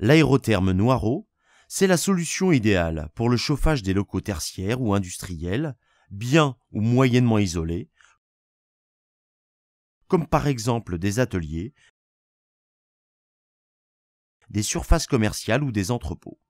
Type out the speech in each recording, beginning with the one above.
l'aérotherme Noirot, c'est la solution idéale pour le chauffage des locaux tertiaires ou industriels, bien ou moyennement isolés, comme par exemple des ateliers, des surfaces commerciales ou des entrepôts.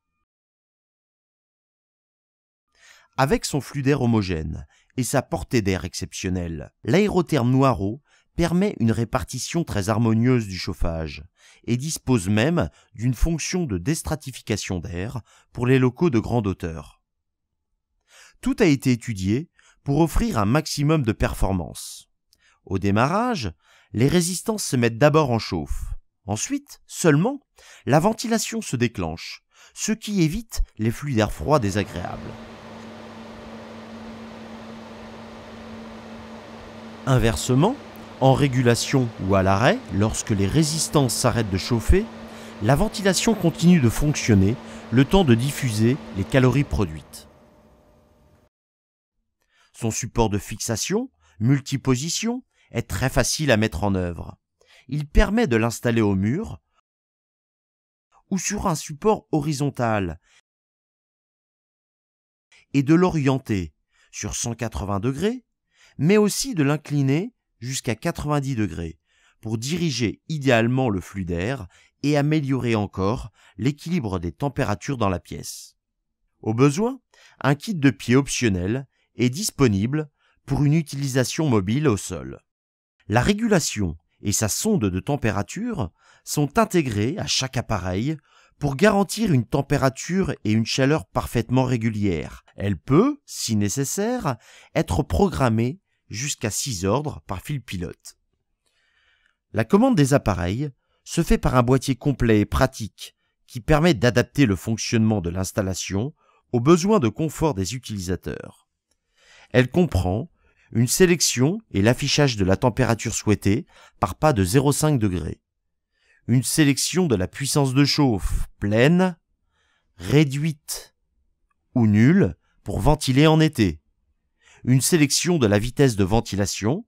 Avec son flux d'air homogène et sa portée d'air exceptionnelle, l'aérotherme Noirot permet une répartition très harmonieuse du chauffage et dispose même d'une fonction de déstratification d'air pour les locaux de grande hauteur. Tout a été étudié pour offrir un maximum de performance. Au démarrage, les résistances se mettent d'abord en chauffe. Ensuite, seulement, la ventilation se déclenche, ce qui évite les flux d'air froid désagréables. Inversement, en régulation ou à l'arrêt, lorsque les résistances s'arrêtent de chauffer, la ventilation continue de fonctionner le temps de diffuser les calories produites. Son support de fixation, multiposition, est très facile à mettre en œuvre. Il permet de l'installer au mur ou sur un support horizontal et de l'orienter sur 180 degrés, mais aussi de l'incliner jusqu'à 90 degrés pour diriger idéalement le flux d'air et améliorer encore l'équilibre des températures dans la pièce. Au besoin, un kit de pied optionnel est disponible pour une utilisation mobile au sol. La régulation et sa sonde de température sont intégrées à chaque appareil pour garantir une température et une chaleur parfaitement régulières. Elle peut, si nécessaire, être programmée jusqu'à 6 ordres par fil pilote. La commande des appareils se fait par un boîtier complet et pratique qui permet d'adapter le fonctionnement de l'installation aux besoins de confort des utilisateurs. Elle comprend une sélection et l'affichage de la température souhaitée par pas de 0,5 degré, une sélection de la puissance de chauffe pleine, réduite ou nulle pour ventiler en été, une sélection de la vitesse de ventilation,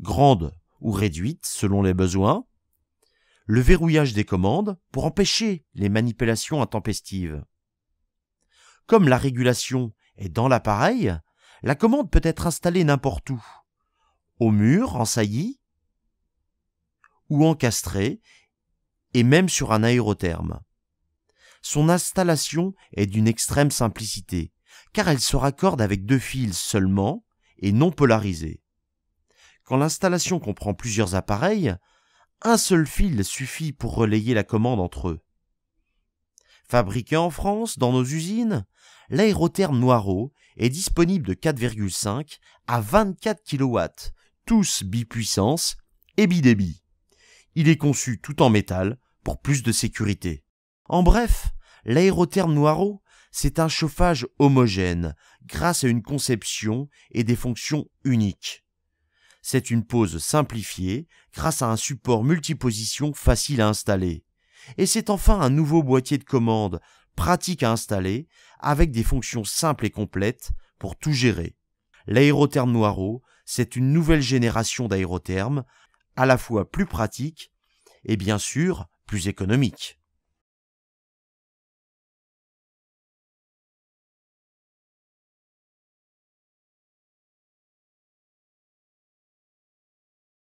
grande ou réduite selon les besoins, le verrouillage des commandes pour empêcher les manipulations intempestives. Comme la régulation est dans l'appareil, la commande peut être installée n'importe où, au mur, en saillie, ou encastrée, et même sur un aérotherme. Son installation est d'une extrême simplicité, car elle se raccorde avec deux fils seulement et non polarisés. Quand l'installation comprend plusieurs appareils, un seul fil suffit pour relayer la commande entre eux. Fabriqué en France, dans nos usines, l'aérotherme Noiro est disponible de 4,5 à 24 kW, tous bipuissance et bidébit. Il est conçu tout en métal pour plus de sécurité. En bref, l'aérotherme Noiro c'est un chauffage homogène grâce à une conception et des fonctions uniques. C'est une pose simplifiée grâce à un support multiposition facile à installer. Et c'est enfin un nouveau boîtier de commande pratique à installer avec des fonctions simples et complètes pour tout gérer. L'aérotherme Noiro, c'est une nouvelle génération d'aérothermes à la fois plus pratique et bien sûr plus économique.